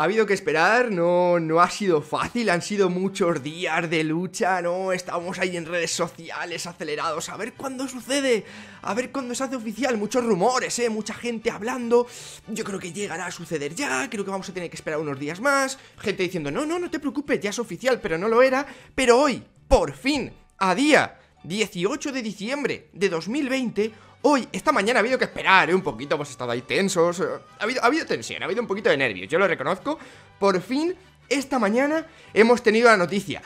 ha habido que esperar, no, no ha sido fácil, han sido muchos días de lucha, no, estamos ahí en redes sociales acelerados, a ver cuándo sucede, a ver cuándo se hace oficial, muchos rumores, eh, mucha gente hablando, yo creo que llegará a suceder ya, creo que vamos a tener que esperar unos días más, gente diciendo, no, no, no te preocupes, ya es oficial, pero no lo era, pero hoy, por fin, a día 18 de diciembre de 2020, Hoy, esta mañana ha habido que esperar, ¿eh? Un poquito, hemos estado ahí tensos. Ha habido, tensión, ha habido un poquito de nervios, yo lo reconozco. Por fin, esta mañana hemos tenido la noticia.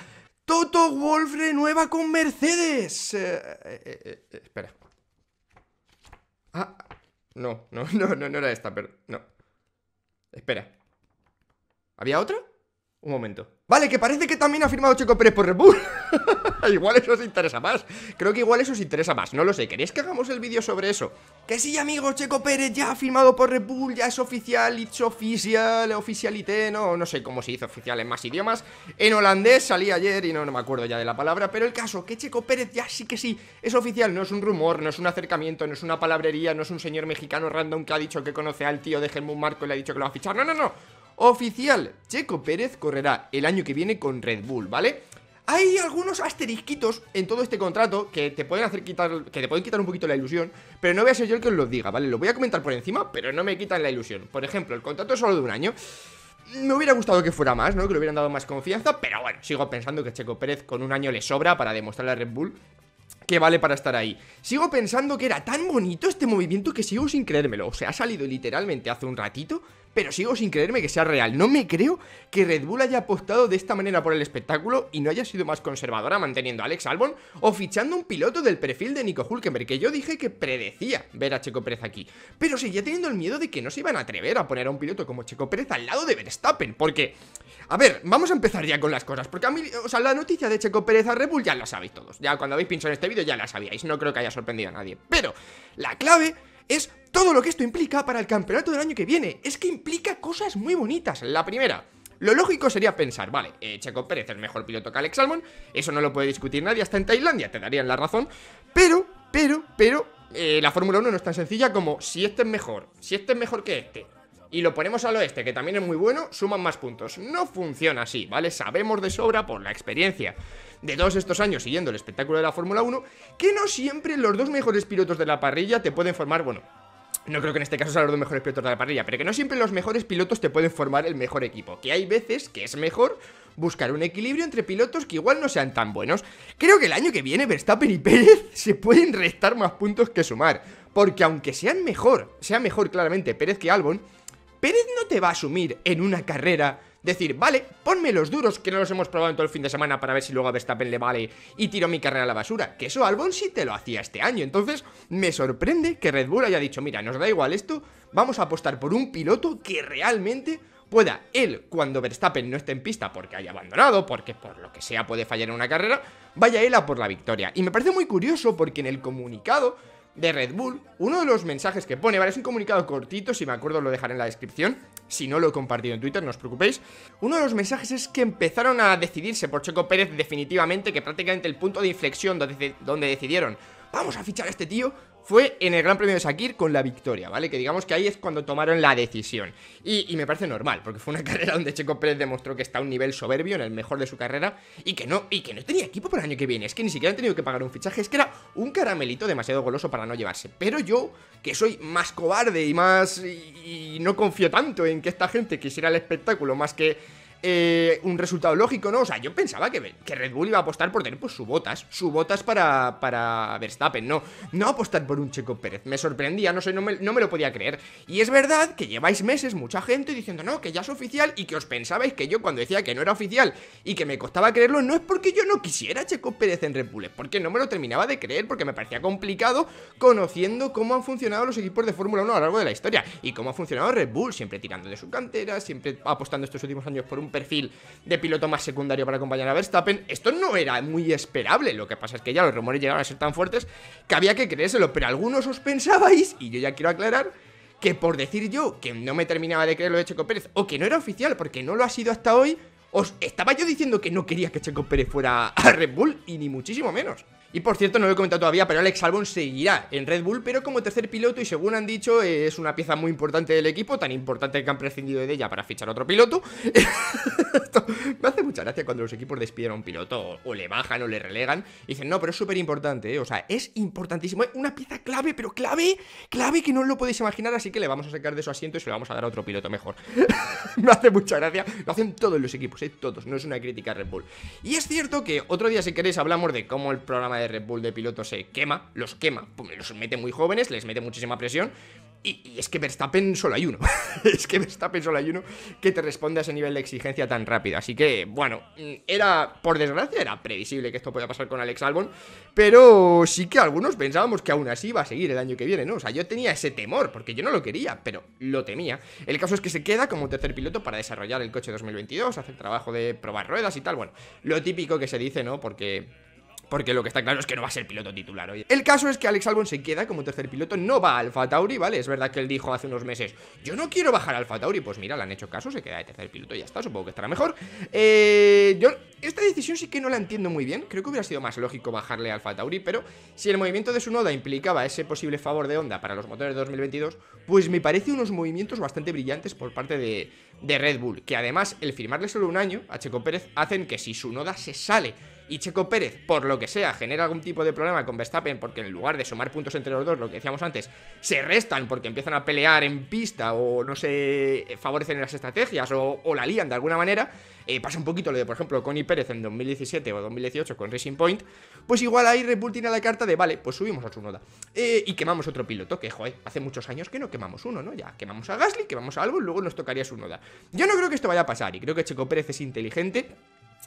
Toto Wolf renueva con Mercedes. Eh, eh, espera. Ah, no, no, no, no, no era esta, pero no. Espera. ¿Había otra? Un momento. Vale, que parece que también ha firmado Checo Pérez por Red Bull. igual eso os interesa más. Creo que igual eso os interesa más. No lo sé. ¿Queréis que hagamos el vídeo sobre eso? Que sí, amigo, Checo Pérez ya ha firmado por Red Bull. Ya es oficial. It's official. Oficialité. No, no sé cómo se hizo oficial en más idiomas. En holandés salí ayer y no, no me acuerdo ya de la palabra. Pero el caso, que Checo Pérez ya sí que sí. Es oficial. No es un rumor. No es un acercamiento. No es una palabrería. No es un señor mexicano random que ha dicho que conoce al tío de Helmut Marco y le ha dicho que lo va a fichar. No, no, no oficial. Checo Pérez correrá el año que viene con Red Bull, ¿vale? Hay algunos asterisquitos en todo este contrato que te pueden hacer quitar, que te pueden quitar un poquito la ilusión, pero no voy a ser yo el que os los diga, ¿vale? Lo voy a comentar por encima, pero no me quitan la ilusión. Por ejemplo, el contrato es solo de un año. Me hubiera gustado que fuera más, ¿no? Que le hubieran dado más confianza, pero bueno, sigo pensando que Checo Pérez con un año le sobra para demostrarle a Red Bull que vale para estar ahí. Sigo pensando que era tan bonito este movimiento que sigo sin creérmelo. O sea, ha salido literalmente hace un ratito, pero sigo sin creerme que sea real. No me creo que Red Bull haya apostado de esta manera por el espectáculo y no haya sido más conservadora manteniendo a Alex Albon o fichando un piloto del perfil de Nico Hulkenberg, que yo dije que predecía ver a Checo Pérez aquí. Pero seguía teniendo el miedo de que no se iban a atrever a poner a un piloto como Checo Pérez al lado de Verstappen, porque... A ver, vamos a empezar ya con las cosas, porque a mí, o sea, la noticia de Checo Pérez a Red Bull ya la sabéis todos. Ya cuando habéis pinchado en este vídeo ya la sabíais, no creo que haya sorprendido a nadie. Pero la clave es todo lo que esto implica para el campeonato del año que viene. Es que implica cosas muy bonitas. La primera, lo lógico sería pensar, vale, eh, Checo Pérez es el mejor piloto que Alex Salmon, eso no lo puede discutir nadie, hasta en Tailandia te darían la razón, pero, pero, pero, eh, la Fórmula 1 no es tan sencilla como si este es mejor, si este es mejor que este, y lo ponemos al oeste, que también es muy bueno, suman más puntos. No funciona así, ¿vale? Sabemos de sobra por la experiencia de todos estos años siguiendo el espectáculo de la Fórmula 1, que no siempre los dos mejores pilotos de la parrilla te pueden formar, bueno, no creo que en este caso sean los dos mejores pilotos de la parrilla, pero que no siempre los mejores pilotos te pueden formar el mejor equipo, que hay veces que es mejor buscar un equilibrio entre pilotos que igual no sean tan buenos. Creo que el año que viene Verstappen y Pérez se pueden restar más puntos que sumar, porque aunque sean mejor, sea mejor claramente Pérez que Albon, Pérez no te va a asumir en una carrera decir, vale, ponme los duros que no los hemos probado en todo el fin de semana para ver si luego a Verstappen le vale y tiro mi carrera a la basura. Que eso Albon sí te lo hacía este año. Entonces, me sorprende que Red Bull haya dicho, mira, nos da igual esto, vamos a apostar por un piloto que realmente pueda él, cuando Verstappen no esté en pista porque haya abandonado, porque por lo que sea puede fallar en una carrera, vaya él a por la victoria. Y me parece muy curioso porque en el comunicado de Red Bull, uno de los mensajes que pone, ¿vale? Es un comunicado cortito, si me acuerdo lo dejaré en la descripción, si no lo he compartido en Twitter, no os preocupéis. Uno de los mensajes es que empezaron a decidirse por Checo Pérez definitivamente, que prácticamente el punto de inflexión donde, donde decidieron, vamos a fichar a este tío, fue en el Gran Premio de Sakir con la victoria, ¿vale? Que digamos que ahí es cuando tomaron la decisión. Y, me parece normal, porque fue una carrera donde Checo Pérez demostró que está a un nivel soberbio, en el mejor de su carrera, y que no, y que no tenía equipo para el año que viene. Es que ni siquiera han tenido que pagar un fichaje, es que era un caramelito demasiado goloso para no llevarse. Pero yo, que soy más cobarde y más. y no confío tanto en que esta gente quisiera el espectáculo más que eh, un resultado lógico, ¿no? O sea, yo pensaba que, que, Red Bull iba a apostar por tener pues su botas, su botas para, para Verstappen, no, no apostar por un Checo Pérez, me sorprendía, no sé, no me, no me, lo podía creer. Y es verdad que lleváis meses mucha gente diciendo, no, que ya es oficial y que os pensabais que yo cuando decía que no era oficial y que me costaba creerlo, no es porque yo no quisiera Checo Pérez en Red Bull, es porque no me lo terminaba de creer, porque me parecía complicado conociendo cómo han funcionado los equipos de Fórmula 1 a lo largo de la historia y cómo ha funcionado Red Bull, siempre tirando de su cantera, siempre apostando estos últimos años por un perfil de piloto más secundario para acompañar a Verstappen. Esto no era muy esperable, lo que pasa es que ya los rumores llegaban a ser tan fuertes que había que creérselo, pero algunos os pensabais, y yo ya quiero aclarar, que por decir yo que no me terminaba de creer lo de Checo Pérez, o que no era oficial porque no lo ha sido hasta hoy, os estaba yo diciendo que no quería que Checo Pérez fuera a Red Bull, y ni muchísimo menos. Y por cierto, no lo he comentado todavía, pero Alex Albon seguirá en Red Bull, pero como tercer piloto y según han dicho, es una pieza muy importante del equipo, tan importante que han prescindido de ella para fichar otro piloto. me hace mucha gracia cuando los equipos despiden a un piloto o, le bajan o le relegan y dicen, no, pero es súper importante, ¿eh? o sea, es importantísimo, es ¿eh? una pieza clave, pero clave, clave que no lo podéis imaginar, así que le vamos a sacar de su asiento y se lo vamos a dar a otro piloto mejor. me hace mucha gracia, lo hacen todos los equipos, ¿eh? todos, no es una crítica a Red Bull. Y es cierto que otro día, si queréis, hablamos de cómo el programa de de Red Bull de pilotos se quema, los quema, los mete muy jóvenes, les mete muchísima presión. Y, es que Verstappen solo hay uno. es que Verstappen solo hay uno que te responde a ese nivel de exigencia tan rápido. Así que, bueno, era, por desgracia, era previsible que esto pueda pasar con Alex Albon. Pero sí que algunos pensábamos que aún así va a seguir el año que viene, ¿no? O sea, yo tenía ese temor, porque yo no lo quería, pero lo temía. El caso es que se queda como tercer piloto para desarrollar el coche 2022, hacer trabajo de probar ruedas y tal. Bueno, lo típico que se dice, ¿no? Porque porque lo que está claro es que no va a ser piloto titular hoy. El caso es que Alex Albon se queda como tercer piloto, no va a Alfa Tauri, ¿vale? Es verdad que él dijo hace unos meses, yo no quiero bajar a Alfa Tauri. Pues mira, le han hecho caso, se queda de tercer piloto, y ya está, supongo que estará mejor. Eh, yo esta decisión sí que no la entiendo muy bien. Creo que hubiera sido más lógico bajarle a Alfa Tauri, pero si el movimiento de su noda implicaba ese posible favor de onda para los motores de 2022, pues me parece unos movimientos bastante brillantes por parte de, de Red Bull, que además el firmarle solo un año a Checo Pérez hacen que si su noda se sale y Checo Pérez, por lo que sea, genera algún tipo de problema con Verstappen porque en lugar de sumar puntos entre los dos, lo que decíamos antes, se restan porque empiezan a pelear en pista o no se favorecen las estrategias o, la lían de alguna manera, eh, pasa un poquito lo de, por ejemplo, Connie Pérez en 2017 o 2018 con Racing Point, pues igual ahí Red Bull tiene la carta de, vale, pues subimos a su noda eh, y quemamos otro piloto, que, joder, hace muchos años que no quemamos uno, ¿no? Ya quemamos a Gasly, quemamos a Albon, luego nos tocaría su noda. Yo no creo que esto vaya a pasar y creo que Checo Pérez es inteligente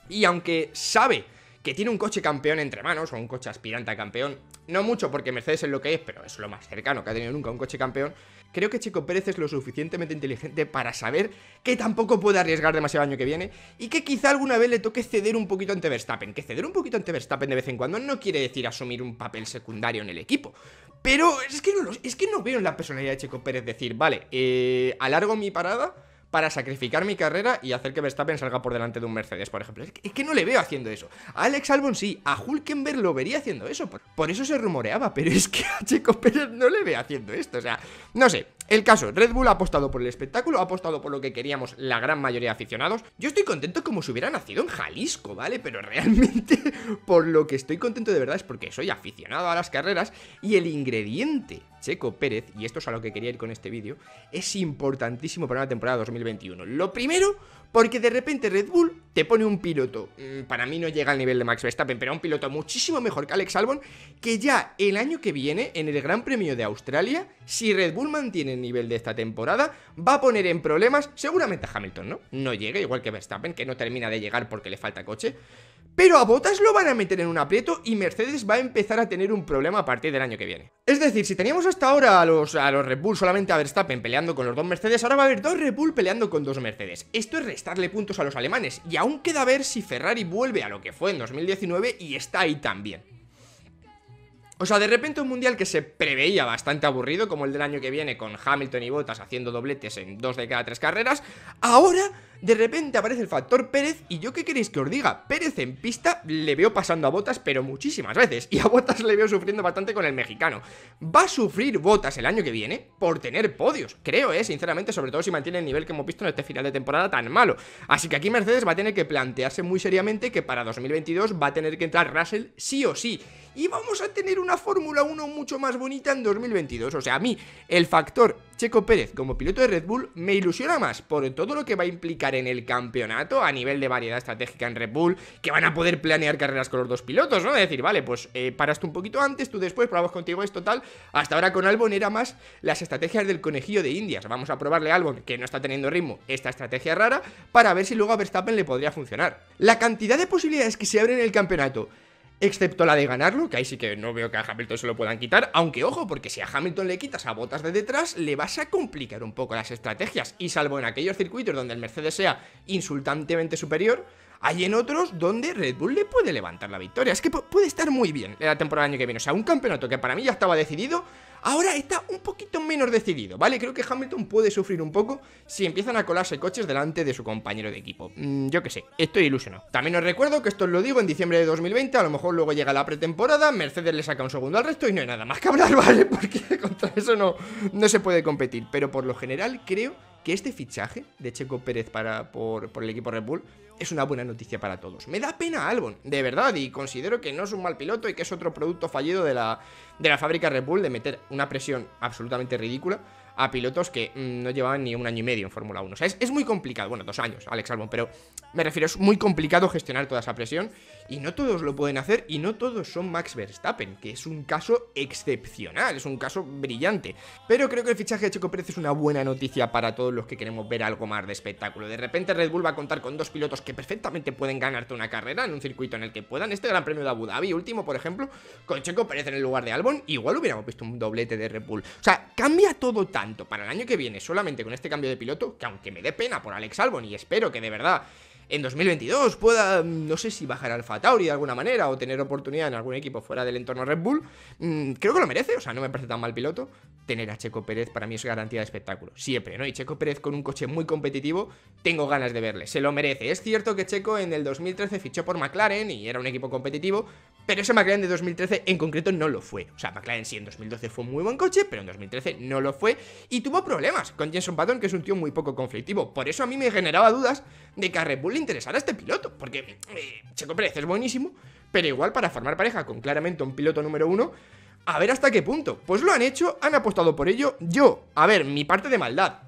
y aunque sabe que tiene un coche campeón entre manos, o un coche aspirante a campeón, no mucho porque Mercedes es lo que es, pero es lo más cercano que ha tenido nunca un coche campeón, creo que Chico Pérez es lo suficientemente inteligente para saber que tampoco puede arriesgar demasiado el año que viene y que quizá alguna vez le toque ceder un poquito ante Verstappen, que ceder un poquito ante Verstappen de vez en cuando no quiere decir asumir un papel secundario en el equipo, pero es que no, es que no veo en la personalidad de Chico Pérez decir, vale, eh, alargo mi parada para sacrificar mi carrera y hacer que Verstappen salga por delante de un Mercedes, por ejemplo. Es que, no le veo haciendo eso. A Alex Albon sí, a Hulkenberg lo vería haciendo eso. Por, eso se rumoreaba, pero es que a Checo Pérez no le ve haciendo esto. O sea, no sé, el caso, Red Bull ha apostado por el espectáculo, ha apostado por lo que queríamos la gran mayoría de aficionados. Yo estoy contento como si hubiera nacido en Jalisco, ¿vale? Pero realmente por lo que estoy contento de verdad es porque soy aficionado a las carreras y el ingrediente Checo Pérez, y esto es a lo que quería ir con este vídeo, es importantísimo para una temporada 2021. Lo primero, porque de repente Red Bull te pone un piloto, mm, para mí no llega al nivel de Max Verstappen, pero un piloto muchísimo mejor que Alex Albon, que ya el año que viene, en el Gran Premio de Australia, si Red Bull mantiene nivel de esta temporada, va a poner en problemas seguramente a Hamilton, ¿no? No llega, igual que Verstappen, que no termina de llegar porque le falta coche. Pero a Botas lo van a meter en un aprieto y Mercedes va a empezar a tener un problema a partir del año que viene. Es decir, si teníamos hasta ahora a los, a los Red Bull solamente a Verstappen peleando con los dos Mercedes, ahora va a haber dos Red Bull peleando con dos Mercedes. Esto es restarle puntos a los alemanes y aún queda ver si Ferrari vuelve a lo que fue en 2019 y está ahí también. O sea, de repente un mundial que se preveía bastante aburrido, como el del año que viene con Hamilton y Bottas haciendo dobletes en dos de cada tres carreras, ahora de repente aparece el factor Pérez y yo qué queréis que os diga, Pérez en pista le veo pasando a Bottas pero muchísimas veces y a Bottas le veo sufriendo bastante con el mexicano. Va a sufrir Bottas el año que viene por tener podios, creo, eh, sinceramente, sobre todo si mantiene el nivel que hemos visto en este final de temporada tan malo. Así que aquí Mercedes va a tener que plantearse muy seriamente que para 2022 va a tener que entrar Russell sí o sí y vamos a tener una Fórmula 1 mucho más bonita en 2022. O sea, a mí el factor Checo Pérez como piloto de Red Bull me ilusiona más por todo lo que va a implicar en el campeonato a nivel de variedad estratégica en Red Bull, que van a poder planear carreras con los dos pilotos, ¿no? Es decir, vale, pues eh, paras tú un poquito antes, tú después, probamos contigo esto tal. Hasta ahora con Albon era más las estrategias del conejillo de Indias. Vamos a probarle a Albon, que no está teniendo ritmo, esta estrategia rara, para ver si luego a Verstappen le podría funcionar. La cantidad de posibilidades que se abren en el campeonato excepto la de ganarlo, que ahí sí que no veo que a Hamilton se lo puedan quitar, aunque ojo, porque si a Hamilton le quitas a botas de detrás, le vas a complicar un poco las estrategias, y salvo en aquellos circuitos donde el Mercedes sea insultantemente superior, hay en otros donde Red Bull le puede levantar la victoria. Es que puede estar muy bien la temporada del año que viene. O sea, un campeonato que para mí ya estaba decidido, ahora está un poquito menos decidido, ¿vale? Creo que Hamilton puede sufrir un poco si empiezan a colarse coches delante de su compañero de equipo. Mm, yo qué sé, estoy ilusionado. También os recuerdo que esto os lo digo en diciembre de 2020, a lo mejor luego llega la pretemporada, Mercedes le saca un segundo al resto y no hay nada más que hablar, ¿vale? Porque contra eso no, no se puede competir. Pero por lo general creo que este fichaje de Checo Pérez para, por, por el equipo Red Bull es una buena noticia para todos. Me da pena Albon, de verdad, y considero que no es un mal piloto y que es otro producto fallido de la, de la fábrica Red Bull de meter una presión absolutamente ridícula a pilotos que mm, no llevaban ni un año y medio en Fórmula 1. O sea, es, muy complicado, bueno, dos años, Alex Albon, pero me refiero, es muy complicado gestionar toda esa presión y no todos lo pueden hacer y no todos son Max Verstappen, que es un caso excepcional, es un caso brillante. Pero creo que el fichaje de Checo Pérez es una buena noticia para todos los que queremos ver algo más de espectáculo. De repente Red Bull va a contar con dos pilotos que perfectamente pueden ganarte una carrera en un circuito en el que puedan. Este Gran Premio de Abu Dhabi, último, por ejemplo, con Checo Pérez en el lugar de Albon, igual hubiéramos visto un doblete de Red Bull. O sea, cambia todo tan tanto para el año que viene solamente con este cambio de piloto que aunque me dé pena por Alex Albon y espero que de verdad en 2022 pueda, mm, no sé si bajar al Fatauri de alguna manera o tener oportunidad en algún equipo fuera del entorno Red Bull, mm, creo que lo merece, o sea, no me parece tan mal piloto. Tener a Checo Pérez para mí es garantía de espectáculo, siempre, ¿no? Y Checo Pérez con un coche muy competitivo, tengo ganas de verle, se lo merece. Es cierto que Checo en el 2013 fichó por McLaren y era un equipo competitivo, pero ese McLaren de 2013 en concreto no lo fue. O sea, McLaren sí en 2012 fue un muy buen coche, pero en 2013 no lo fue y tuvo problemas con Jenson Button, que es un tío muy poco conflictivo. Por eso a mí me generaba dudas de que a Red Bull le interesara este piloto, porque eh, Checo Pérez es buenísimo, pero igual para formar pareja con claramente un piloto número uno, a ver hasta qué punto. Pues lo han hecho, han apostado por ello. Yo, a ver, mi parte de maldad,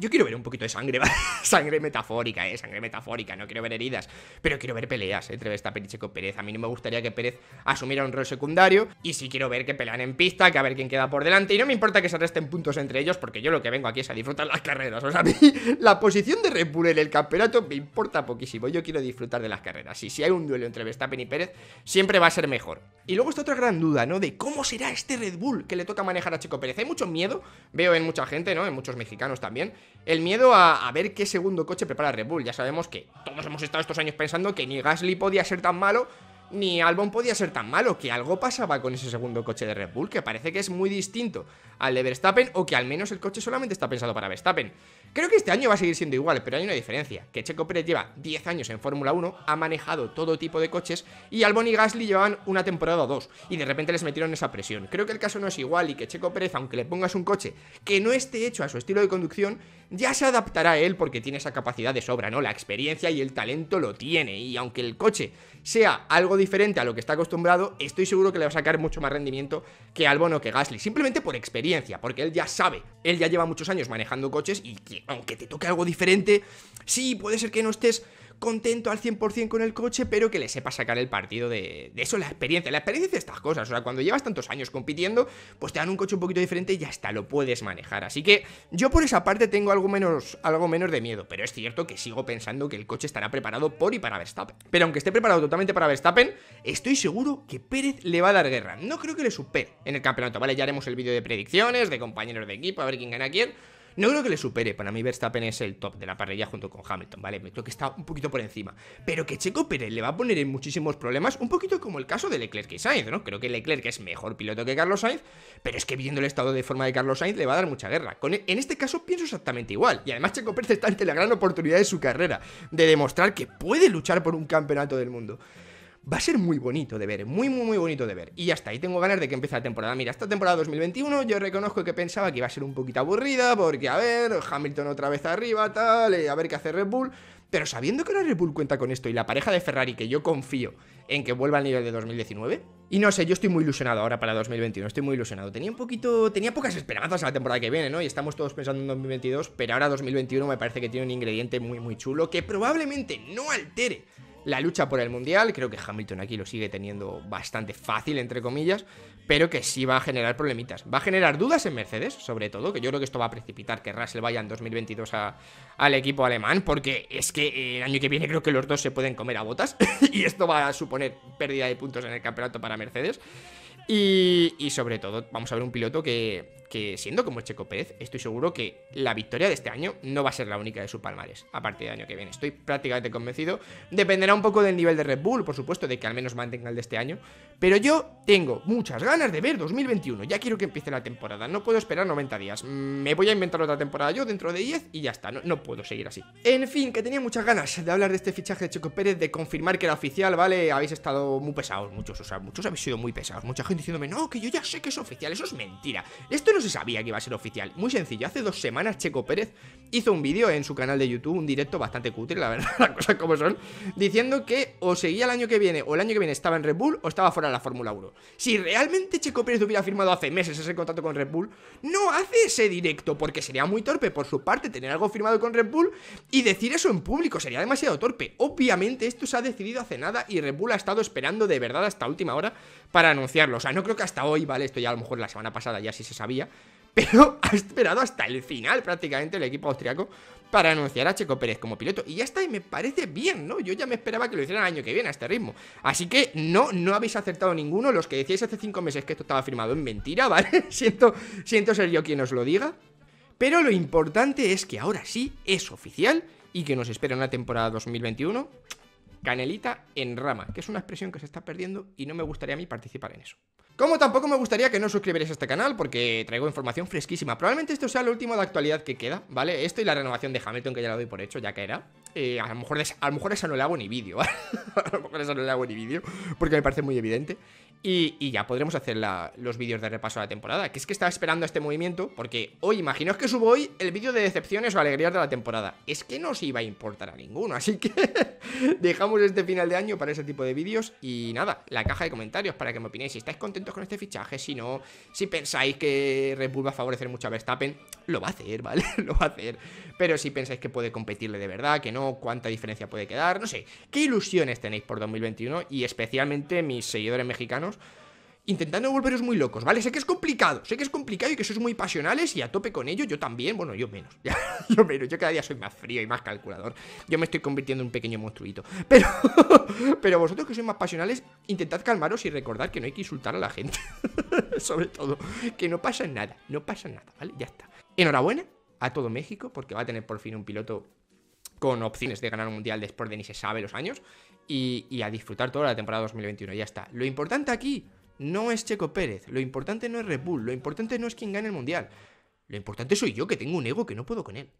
yo quiero ver un poquito de sangre, sangre metafórica, ¿eh? Sangre metafórica, no quiero ver heridas, pero quiero ver peleas entre ¿eh? Verstappen y Pérez. A mí no me gustaría que Pérez asumiera un rol secundario y sí quiero ver que pelean en pista, que a ver quién queda por delante. Y no me importa que se resten puntos entre ellos porque yo lo que vengo aquí es a disfrutar las carreras. O sea, a mí la posición de Red Bull en el campeonato me importa poquísimo. Yo quiero disfrutar de las carreras. Y si hay un duelo entre Verstappen y Pérez, siempre va a ser mejor. Y luego está otra gran duda, ¿no? De cómo será este Red Bull que le toca manejar a Checo Pérez. Hay mucho miedo, veo en mucha gente, ¿no? En muchos mexicanos también el miedo a, ver qué segundo coche prepara Red Bull. Ya sabemos que todos hemos estado estos años pensando que ni Gasly podía ser tan malo, ni Albon podía ser tan malo, que algo pasaba con ese segundo coche de Red Bull, que parece que es muy distinto al de Verstappen, o que al menos el coche solamente está pensado para Verstappen. Creo que este año va a seguir siendo igual, pero hay una diferencia, que Checo Pérez lleva 10 años en Fórmula 1, ha manejado todo tipo de coches y Albon y Gasly llevan una temporada o dos y de repente les metieron esa presión. Creo que el caso no es igual y que Checo Pérez, aunque le pongas un coche que no esté hecho a su estilo de conducción, ya se adaptará a él porque tiene esa capacidad de sobra, ¿no? La experiencia y el talento lo tiene y aunque el coche sea algo diferente a lo que está acostumbrado, estoy seguro que le va a sacar mucho más rendimiento que Albon o que Gasly, simplemente por experiencia, porque él ya sabe, él ya lleva muchos años manejando coches y que aunque te toque algo diferente, sí, puede ser que no estés contento al 100% con el coche, pero que le sepa sacar el partido de, eso, la experiencia. La experiencia de estas cosas, o sea, cuando llevas tantos años compitiendo, pues te dan un coche un poquito diferente y ya está, lo puedes manejar. Así que yo por esa parte tengo algo menos, algo menos de miedo, pero es cierto que sigo pensando que el coche estará preparado por y para Verstappen. Pero aunque esté preparado totalmente para Verstappen, estoy seguro que Pérez le va a dar guerra. No creo que le supere en el campeonato, ¿vale? Ya haremos el vídeo de predicciones, de compañeros de equipo, a ver quién gana quién. No creo que le supere. Para mí, Verstappen es el top de la parrilla junto con Hamilton, ¿vale? Creo que está un poquito por encima. Pero que Checo Pérez le va a poner en muchísimos problemas, un poquito como el caso de Leclerc y Sainz, ¿no? Creo que Leclerc es mejor piloto que Carlos Sainz, pero es que viendo el estado de forma de Carlos Sainz le va a dar mucha guerra. E, en este caso pienso exactamente igual. Y además, Checo Pérez está ante la gran oportunidad de su carrera, de demostrar que puede luchar por un campeonato del mundo va a ser muy bonito de ver, muy, muy, muy bonito de ver. Y ya está, tengo ganas de que empiece la temporada. Mira, esta temporada 2021 yo reconozco que pensaba que iba a ser un poquito aburrida, porque a ver, Hamilton otra vez arriba, tal, y eh, a ver qué hace Red Bull. Pero sabiendo que la Red Bull cuenta con esto y la pareja de Ferrari, que yo confío en que vuelva al nivel de 2019, y no sé, yo estoy muy ilusionado ahora para 2021, estoy muy ilusionado. Tenía un poquito, tenía pocas esperanzas a la temporada que viene, ¿no? Y estamos todos pensando en 2022, pero ahora 2021 me parece que tiene un ingrediente muy, muy chulo que probablemente no altere la lucha por el Mundial. Creo que Hamilton aquí lo sigue teniendo bastante fácil, entre comillas, pero que sí va a generar problemitas. Va a generar dudas en Mercedes, sobre todo, que yo creo que esto va a precipitar que Russell vaya en 2022 al equipo alemán, porque es que el año que viene creo que los dos se pueden comer a botas y esto va a suponer pérdida de puntos en el campeonato para Mercedes. Y, y sobre todo, vamos a ver un piloto que, que siendo como Checo Pérez, estoy seguro que la victoria de este año no va a ser la única de su palmares, a partir del año que viene. Estoy prácticamente convencido. Dependerá un poco del nivel de Red Bull, por supuesto, de que al menos mantenga el de este año. Pero yo tengo muchas ganas de ver 2021. Ya quiero que empiece la temporada. No puedo esperar 90 días. Me voy a inventar otra temporada yo dentro de 10 y ya está. No, puedo seguir así. En fin, que tenía muchas ganas de hablar de este fichaje de Checo Pérez, de confirmar que era oficial, ¿vale? Habéis estado muy pesados, muchos, o sea, muchos habéis sido muy pesados. Mucha gente diciéndome, no, que yo ya sé que es oficial. Eso es mentira. Esto no se sabía que iba a ser oficial. Muy sencillo, hace dos semanas Checo Pérez hizo un vídeo en su canal de YouTube, un directo bastante cutre, la verdad, las cosas como son, diciendo que o seguía el año que viene o el año que viene estaba en Red Bull o estaba fuera de la Fórmula 1. Si realmente Checo Pérez hubiera firmado hace meses ese contrato con Red Bull, no hace ese directo porque sería muy torpe por su parte tener algo firmado con Red Bull y decir eso en público, sería demasiado torpe. Obviamente esto se ha decidido hace nada y Red Bull ha estado esperando de verdad hasta última hora para anunciarlo. O sea, no creo que hasta hoy, ¿vale? Esto ya a lo mejor la semana pasada ya sí se sabía. Pero ha esperado hasta el final prácticamente el equipo austriaco para anunciar a Checo Pérez como piloto. Y ya está, y me parece bien, ¿no? Yo ya me esperaba que lo hicieran el año que viene a este ritmo. Así que no, no habéis acertado ninguno. Los que decíais hace cinco meses que esto estaba firmado en mentira, ¿vale? siento, siento ser yo quien os lo diga. Pero lo importante es que ahora sí es oficial y que nos espera una temporada 2021 Canelita en rama, que es una expresión que se está perdiendo y no me gustaría a mí participar en eso. Como tampoco me gustaría que no suscribieras suscribierais a este canal porque traigo información fresquísima. Probablemente esto sea lo último de actualidad que queda, ¿vale? Esto y la renovación de Hamilton, que ya lo doy por hecho, ya que era eh, a, lo mejor a lo mejor esa no le hago ni vídeo, ¿vale? a lo mejor esa no le hago ni vídeo, porque me parece muy evidente. Y, ya podremos hacer los vídeos de repaso a la temporada. Que es que estaba esperando este movimiento. Porque hoy, imaginaos que subo hoy el vídeo de decepciones o alegrías de la temporada. Es que no os iba a importar a ninguno. Así que dejamos este final de año para ese tipo de vídeos. Y nada, la caja de comentarios para que me opinéis. Si estáis contentos con este fichaje, si no, si pensáis que Red Bull va a favorecer mucho a Verstappen, lo va a hacer, ¿vale? lo va a hacer. Pero si pensáis que puede competirle de verdad, que no, cuánta diferencia puede quedar. No sé, qué ilusiones tenéis por 2021. Y especialmente mis seguidores mexicanos intentando volveros muy locos, ¿vale? Sé que es complicado, sé que es complicado y que sois muy pasionales y a tope con ello, yo también, bueno, yo menos, ya, yo menos, yo cada día soy más frío y más calculador, yo me estoy convirtiendo en un pequeño monstruito, pero, pero vosotros que sois más pasionales, intentad calmaros y recordad que no hay que insultar a la gente, sobre todo, que no pasa nada, no pasa nada, ¿vale? Ya está. Enhorabuena a todo México porque va a tener por fin un piloto con opciones de ganar un mundial después de ni se sabe los años, y, a disfrutar toda la temporada 2021, ya está. Lo importante aquí no es Checo Pérez, lo importante no es Red Bull, lo importante no es quien gane el mundial, lo importante soy yo que tengo un ego que no puedo con él.